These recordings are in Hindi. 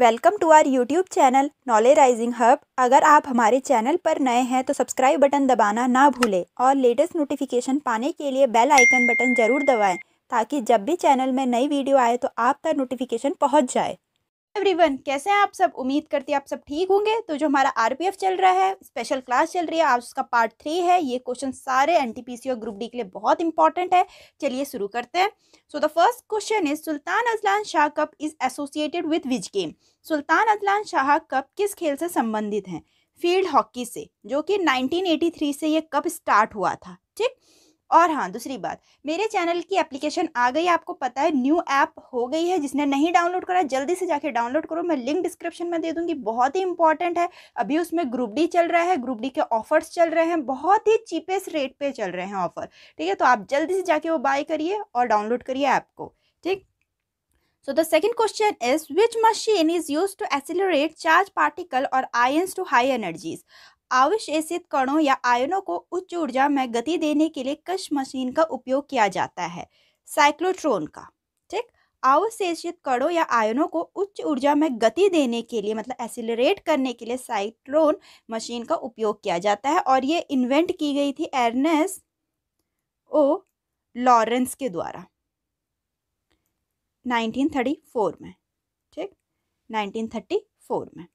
Welcome to our YouTube channel knowledge rising hub अगर आप हमारे चैनल पर नए हैं तो सब्सक्राइब बटन दबाना ना भूलें और लेटेस्ट नोटिफिकेशन पाने के लिए बेल आइकन बटन जरूर दबाएं ताकि जब भी चैनल में नई वीडियो आए तो आप तक नोटिफिकेशन पहुंच जाए एवरीवन कैसे हैं आप सब उम्मीद करती है आप सब ठीक होंगे तो जो हमारा आरपीएफ चल रहा है स्पेशल क्लास चल रही है आज उसका पार्ट थ्री है ये क्वेश्चन सारे एनटीपीसी और ग्रुप डी के लिए बहुत इंपॉर्टेंट है चलिए शुरू करते हैं so the first question is Sultan Azlan Shah cup is associated with which game Sultan Azlan Shah cup किस खेल से संबंधित हैं फील्ड हॉकी से जो कि नाइनटीन से ये कप स्टार्ट हुआ था ठीक और हाँ दूसरी बात मेरे चैनल की एप्लीकेशन आ गई आपको पता है न्यू ऐप हो गई है जिसने नहीं डाउनलोड करा जल्दी से जाके डाउनलोड करो मैं लिंक डिस्क्रिप्शन में दे दूंगी बहुत ही इंपॉर्टेंट है अभी उसमें ग्रुप डी चल रहा है ग्रुप डी के ऑफर्स चल रहे हैं बहुत ही चीपेस्ट रेट पर चल रहे हैं ऑफर ठीक है तो आप जल्दी से जाके वो बाय करिए और डाउनलोड करिए ऐप को ठीक so the second question is which machine is use to accelerate charge particle और ions टू हाई एनर्जीज आवश एसिड कणों या आयनों को उच्च ऊर्जा में गति देने के लिए कश मशीन का उपयोग किया जाता है साइक्लोट्रोन का ठीक अवशेषित कणों या आयनों को उच्च ऊर्जा में गति देने के लिए मतलब एसिलरेट करने के लिए साइक्लोन मशीन का उपयोग किया जाता है और ये इन्वेंट की गई थी एर्नेस ओ लॉरेंस के द्वारा 1934 में ठीक 1934 में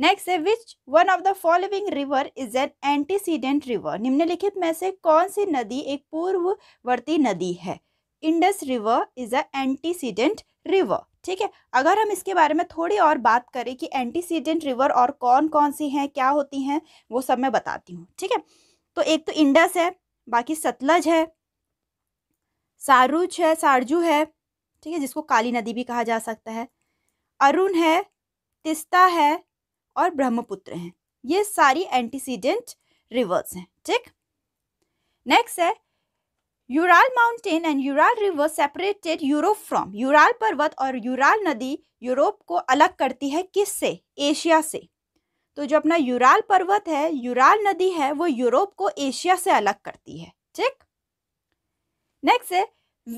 नेक्स्ट है which one of the following river is an antecedent river निम्नलिखित में से कौन सी नदी एक पूर्ववर्ती नदी है Indus river is a antecedent river ठीक है अगर हम इसके बारे में थोड़ी और बात करें कि एंटीसीडेंट रिवर और कौन कौन सी हैं क्या होती हैं वो सब मैं बताती हूँ ठीक है तो एक तो इंडस है बाकी सतलज है सारूज है सारजू है ठीक है जिसको काली नदी भी कहा जा सकता है अरुण है तिस्ता है और ब्रह्मपुत्र हैं ये सारी एंटीसीडेंट रिवर्स हैं ठीक नेक्स्ट है Ural mountain and Ural river separated Europe from Ural पर्वत और यूराल नदी यूरोप को अलग करती है किस से एशिया से तो जो अपना यूराल पर्वत है यूराल नदी है वो यूरोप को एशिया से अलग करती है ठीक नेक्स्ट है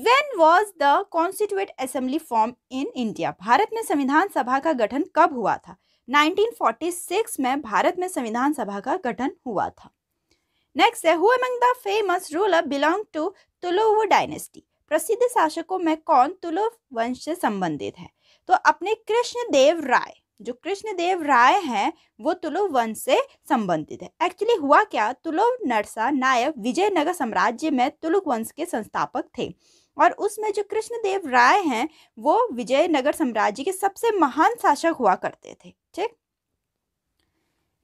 when was the constitute assembly form in India Bharat में संविधान सभा का गठन कब हुआ था 1946 में भारत में संविधान सभा का गठन हुआ था नेक्स्ट है who among the famous ruler belong to Tuluva dynasty प्रसिद्ध शासकों में कौन तुलोव वंश से संबंधित है तो अपने कृष्णदेव राय जो कृष्णदेव राय हैं वो तुलोव वंश से संबंधित है एक्चुअली हुआ क्या तुलोव नरसा नायक विजयनगर साम्राज्य में तुलुक वंश के संस्थापक थे और उसमें जो कृष्णदेव राय हैं वो विजयनगर साम्राज्य के सबसे महान शासक हुआ करते थे ठीक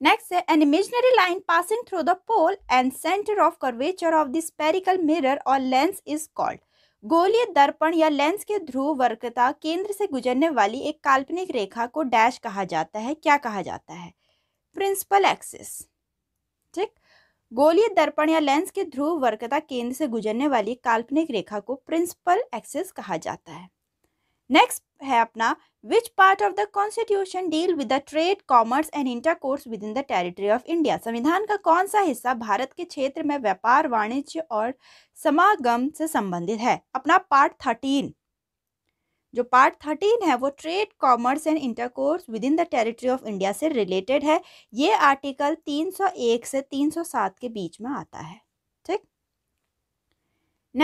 नेक्स्ट है an imaginary line passing through the pole and centre of curvature of the spherical mirror और लेंस इज कॉल्ड गोलीय दर्पण या लेंस के ध्रुव वर्कता केंद्र से गुजरने वाली एक काल्पनिक रेखा को डैश कहा जाता है क्या कहा जाता है प्रिंसिपल एक्सिस गोलीय दर्पण या लेंस के ध्रुव वर्गता केंद्र से गुजरने वाली काल्पनिक रेखा को प्रिंसिपल एक्सिस कहा जाता है नेक्स्ट है अपना which part of the constitution deal with the trade commerce and intercourse with in the territory of India संविधान का कौन सा हिस्सा भारत के क्षेत्र में व्यापार वाणिज्य और समागम से संबंधित है अपना पार्ट थर्टीन जो पार्ट थर्टीन है वो trade commerce and intercourse with in the territory of India से रिलेटेड है ये आर्टिकल 301 से 307 के बीच में आता है ठीक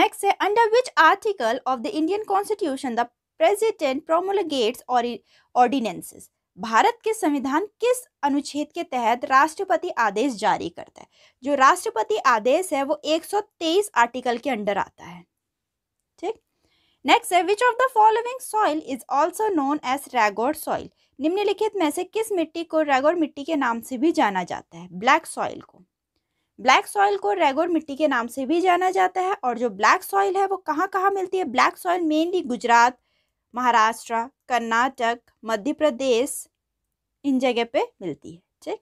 नेक्स्ट है under which article of the Indian constitution the president promulgates और ऑर्डिनेंसेस भारत के संविधान किस अनुच्छेद के तहत राष्ट्रपति आदेश जारी करता है जो राष्ट्रपति आदेश है वो 123 आर्टिकल के अंडर आता है ठीक नेक्स्ट है which of the following soil is also known as regur soil निम्नलिखित में से किस मिट्टी को रैगोड मिट्टी के नाम से भी जाना जाता है ब्लैक सॉइल को ब्लैक सॉइल को रेगोर मिट्टी के नाम से भी जाना जाता है और जो ब्लैक सॉइल है वो कहाँ कहाँ मिलती है black soil mainly Gujarat Maharashtra Karnataka Madhya Pradesh इन जगह पे मिलती है ठीक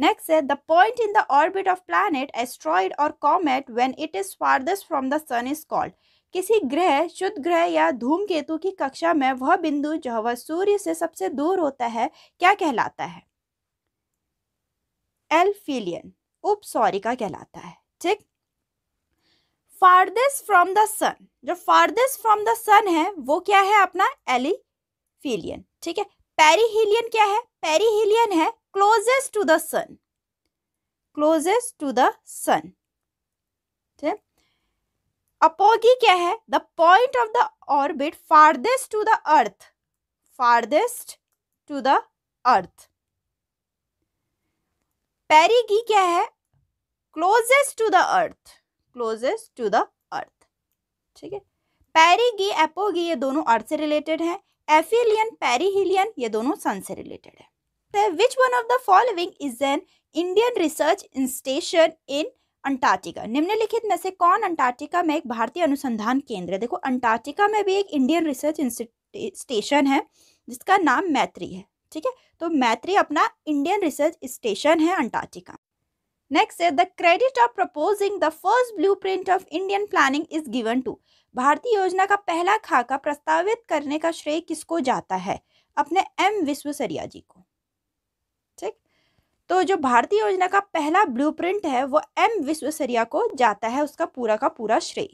नेक्स्ट है the point in the orbit of planet asteroid और comet when it is farthest from the sun is called किसी ग्रह शुद्ध ग्रह या धूमकेतु की कक्षा में वह बिंदु जो वह सूर्य से सबसे दूर होता है क्या कहलाता है एल्फिलियन उप सौरिका कहलाता है ठीक फार्देस्ट फ्रॉम द सन जो फार्देस्ट फ्रॉम द सन है वो क्या है अपना एलिफिलियन ठीक है पेरीहिलियन क्या है पेरीहिलियन है closest to the sun closest to the sun ठीक अपोगी क्या है the point of the orbit farthest to the earth farthest to the earth perigee क्या है closest to the earth closest to the earth ठीक है पेरीगी एपोगी ये दोनों अर्थ से रिलेटेड है एफिलियन पेरीहिलियन ये दोनों सन से रिलेटेड है which one of the following is an Indian research station in Antarctica निम्नलिखित में से कौन अंटार्कटिका में एक भारतीय अनुसंधान केंद्र है देखो अंटार्कटिका में भी एक इंडियन रिसर्च स्टेशन है जिसका नाम मैत्री है ठीक है तो मैत्री अपना इंडियन रिसर्च स्टेशन है अंटार्कटिका नेक्स्ट है the credit of proposing the first print of Indian planning is given to भारतीय योजना का पहला खाका प्रस्तावित करने का श्रेय किसको जाता है अपने एम विश्वसरिया जी को तो जो भारतीय योजना का पहला ब्लूप्रिंट है वो एम विश्वसरिया को जाता है उसका पूरा का पूरा श्रेय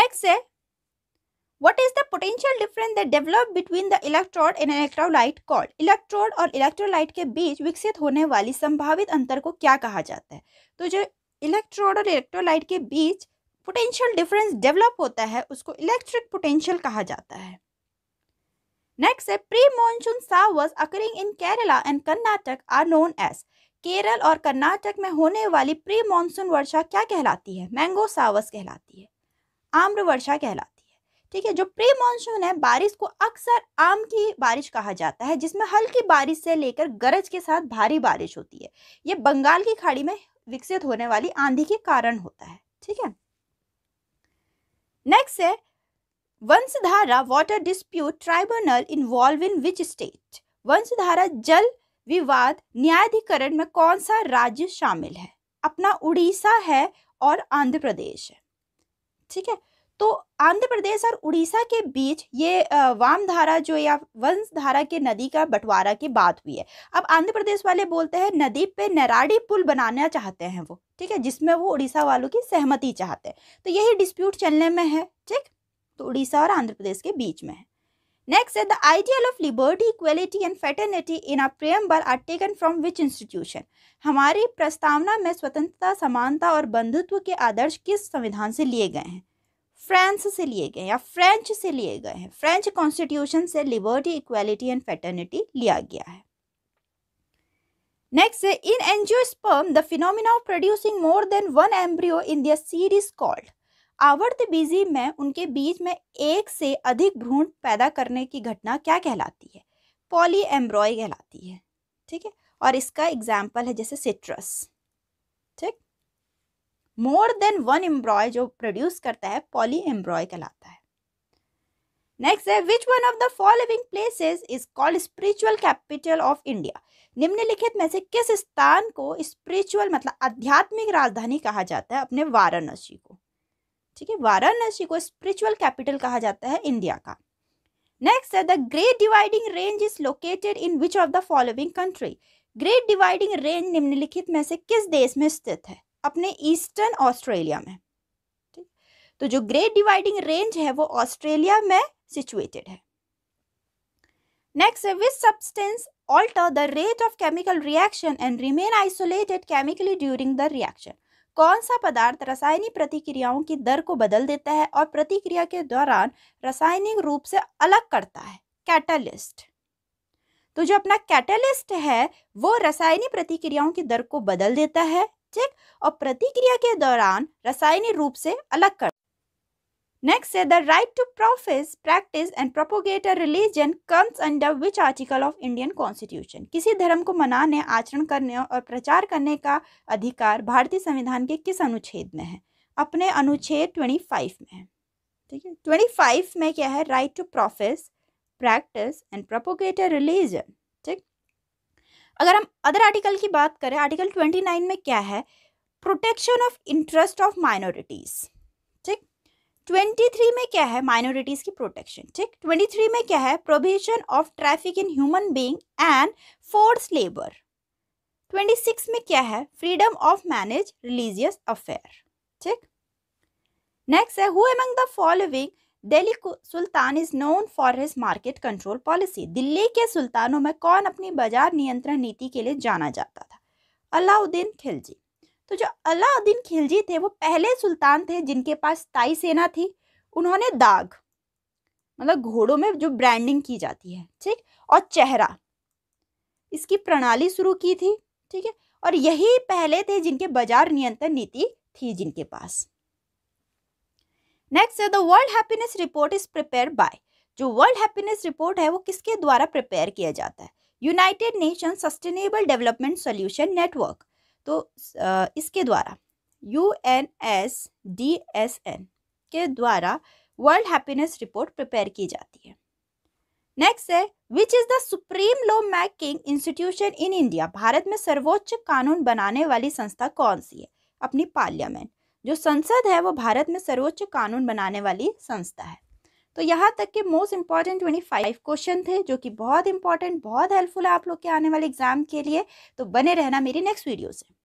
नेक्स्ट है what is the potential difference the develop between the electrode and electrolyte call electrode और इलेक्ट्रोलाइट के बीच विकसित होने वाली संभावित अंतर को क्या कहा जाता है तो जो इलेक्ट्रोड और इलेक्ट्रोलाइट के बीच पोटेंशियल डिफरेंस डेवलप होता है उसको इलेक्ट्रिक पोटेंशियल कहा जाता है Next, pre-monsoon showers occurring in Kerala and Karnataka are known as Kerala और कर्नाटक में होने वाली प्री मानसून वर्षा क्या कहलाती है मैंगो सावस कहलाती है आम्र वर्षा कहलाती है ठीक है जो प्री मानसून है बारिश को अक्सर आम की बारिश कहा जाता है जिसमें हल्की बारिश से लेकर गरज के साथ भारी बारिश होती है ये बंगाल की खाड़ी में विकसित होने वाली आंधी के कारण होता है ठीक है नेक्स्ट है Vamsadhara water dispute tribunal involve in which state Vamsadhara जल विवाद न्यायाधिकरण में कौन सा राज्य शामिल है अपना उड़ीसा है और आंध्र प्रदेश है ठीक है तो आंध्र प्रदेश और उड़ीसा के बीच ये वामधारा जो या वंशधारा के नदी का बंटवारा की बात हुई है अब आंध्र प्रदेश वाले बोलते हैं नदी पे नराड़ी पुल बनाना चाहते हैं वो ठीक है जिसमें वो उड़ीसा वालों की सहमति चाहते हैं तो यही डिस्प्यूट चलने में है ठीक तो उड़ीसा और आंध्र प्रदेश के बीच में है नेक्स्ट है the ideal of liberty equality and fraternity in a preamble are taken from which institution हमारी प्रस्तावना में स्वतंत्रता समानता और बंधुत्व के आदर्श किस संविधान से लिए गए हैं फ्रांस से लिए गए या फ्रेंच से लिए गए हैं फ्रेंच कॉन्स्टिट्यूशन से लिबर्टी इक्वेलिटी एंड फेटर्निटी लिया गया है next in angiosperm the phenomena of producing more than one embryo in their series called आवर्त बीजी में उनके बीज में एक से अधिक भ्रूण पैदा करने की घटना क्या कहलाती है पॉली एम्ब्रॉय कहलाती है ठीक है और इसका एग्जाम्पल है जैसे सिट्रस ठीक मोर देन वन एम्ब्रॉय जो प्रोड्यूस करता है पॉली एम्ब्रॉय कहलाता है नेक्स्ट है which one of the following places is called spiritual capital of India निम्नलिखित में से किस स्थान को स्पिरिचुअल मतलब आध्यात्मिक राजधानी कहा जाता है अपने वाराणसी को ठीक है वाराणसी को स्पिरिचुअल कैपिटल कहा जाता है इंडिया का नेक्स्ट है the great dividing range is located in which of the following country great dividing range निम्नलिखित में से किस देश में स्थित है अपने ईस्टर्न ऑस्ट्रेलिया में ठीक तो जो ग्रेट डिवाइडिंग रेंज है वो ऑस्ट्रेलिया में सिचुएटेड है नेक्स्ट है which substance alter the rate of chemical reaction and remain isolated chemically during the reaction कौन सा पदार्थ रासायनिक प्रतिक्रियाओं की दर को बदल देता है और प्रतिक्रिया के दौरान रासायनिक रूप से अलग करता है कैटलिस्ट तो जो अपना कैटलिस्ट है वो रासायनिक प्रतिक्रियाओं की दर को बदल देता है ठीक और प्रतिक्रिया के दौरान रासायनिक रूप से अलग कर Next, say the right to profess, practice and propagate a religion comes under which article of Indian Constitution? किसी धर्म को मनाने आचरण करने और प्रचार करने का अधिकार भारतीय संविधान के किस अनुच्छेद में है अपने अनुच्छेद 25 में है ठीक है 25 में क्या है right to profess practice and propagate a religion ठीक अगर हम अदर आर्टिकल की बात करें आर्टिकल 29 में क्या है protection of interest of minorities twenty three में क्या है माइनॉरिटीज़ की प्रोटेक्शन ठीक ट्वेंटी थ्री में क्या है provision of traffic in human being and force labour twenty six में क्या है freedom of manage religious affair ठीक नेक्स्ट है who among the following Delhi sultan is known for his market control policy Delhi के सुल्तानों में कौन अपनी बाजार नियंत्रण नीति के लिए जाना जाता था अलाउद्दीन खिलजी तो जो अलाउद्दीन खिलजी थे वो पहले सुल्तान थे जिनके पास ताई सेना थी उन्होंने दाग मतलब घोड़ों में जो ब्रांडिंग की जाती है ठीक और चेहरा इसकी प्रणाली शुरू की थी ठीक है और यही पहले थे जिनके बाजार नियंत्रण नीति थी जिनके पास नेक्स्ट है the world happiness report is prepare by जो वर्ल्ड हैप्पीनेस रिपोर्ट है वो किसके द्वारा प्रिपेयर किया जाता है United Nation sustainable development solution network तो इसके द्वारा U N S D S N के द्वारा वर्ल्ड हैप्पीनेस रिपोर्ट प्रिपेयर की जाती है नेक्स्ट है which is the supreme law making institution in India Bharat में सर्वोच्च कानून बनाने वाली संस्था कौन सी है अपनी पार्लियामेंट जो संसद है वो भारत में सर्वोच्च कानून बनाने वाली संस्था है तो यहाँ तक के most important twenty five question थे जो कि बहुत इंपॉर्टेंट बहुत हेल्पफुल है आप लोग के आने वाले एग्जाम के लिए तो बने रहना मेरी नेक्स्ट वीडियो से